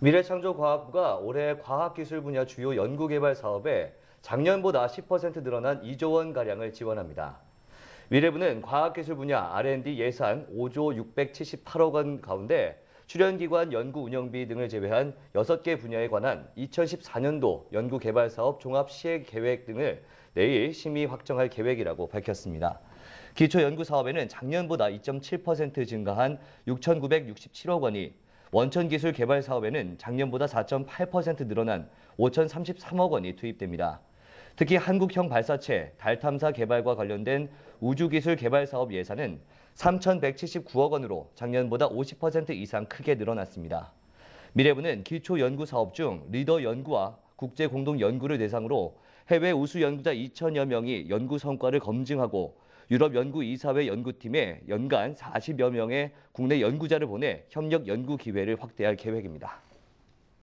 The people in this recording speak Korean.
미래창조과학부가 올해 과학기술 분야 주요 연구개발 사업에 작년보다 10% 늘어난 2조 원가량을 지원합니다. 미래부는 과학기술 분야 R&D 예산 5조 678억 원 가운데 출연기관 연구 운영비 등을 제외한 6개 분야에 관한 2014년도 연구개발 사업 종합 시행 계획 등을 내일 심의 확정할 계획이라고 밝혔습니다. 기초연구 사업에는 작년보다 2.7% 증가한 6,967억 원이 원천 기술 개발 사업에는 작년보다 4.8% 늘어난 5,033억 원이 투입됩니다. 특히 한국형 발사체, 달 탐사 개발과 관련된 우주기술 개발 사업 예산은 3,179억 원으로 작년보다 50% 이상 크게 늘어났습니다. 미래부는 기초 연구 사업 중 리더 연구와 국제 공동 연구를 대상으로 해외 우수 연구자 2천여 명이 연구 성과를 검증하고 유럽 연구 이사회 연구팀에 연간 40여 명의 국내 연구자를 보내 협력 연구 기회를 확대할 계획입니다.